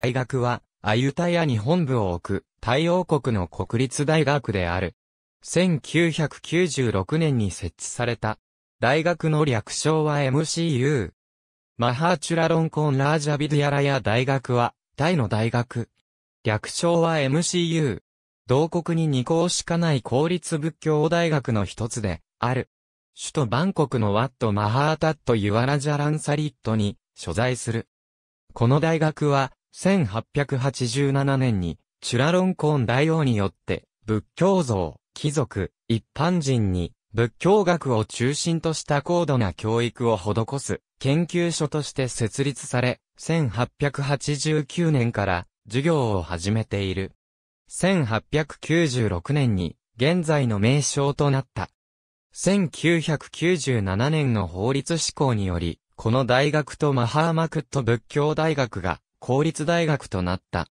大学は、アユタヤに本部を置く、太陽国の国立大学である。1996年に設置された。大学の略称は MCU。マハーチュラロンコンラージャビディアラヤ大学は、タイの大学。略称は MCU。同国に2校しかない公立仏教大学の一つで、ある。首都バンコクのワット・マハータット・ユアラジャランサリットに所在する。この大学は、1887年に、チュラロンコーン大王によって、仏教像、貴族、一般人に、仏教学を中心とした高度な教育を施す研究所として設立され、1889年から授業を始めている。1896年に現在の名称となった。1997年の法律施行により、この大学とマハーマクット仏教大学が公立大学となった。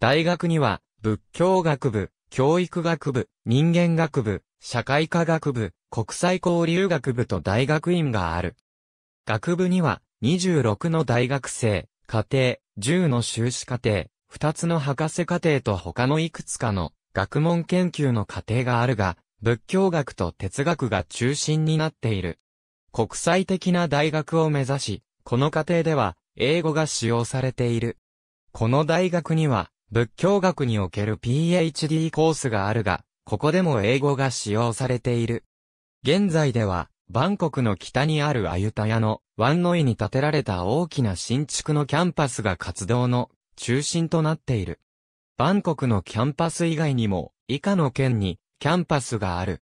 大学には、仏教学部、教育学部、人間学部、社会科学部、国際交流学部と大学院がある。学部には、26の大学生、家庭、10の修士課程、2つの博士課程と他のいくつかの学問研究の家程があるが、仏教学と哲学が中心になっている。国際的な大学を目指し、この家程では、英語が使用されている。この大学には、仏教学における PhD コースがあるが、ここでも英語が使用されている。現在では、バンコクの北にあるアユタヤのワンノイに建てられた大きな新築のキャンパスが活動の中心となっている。バンコクのキャンパス以外にも以下の県にキャンパスがある。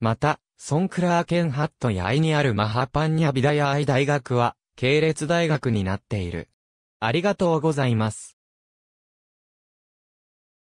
また、ソンクラー県ハットヤイにあるマハパンニャビダヤイ大学は系列大学になっている。ありがとうございます。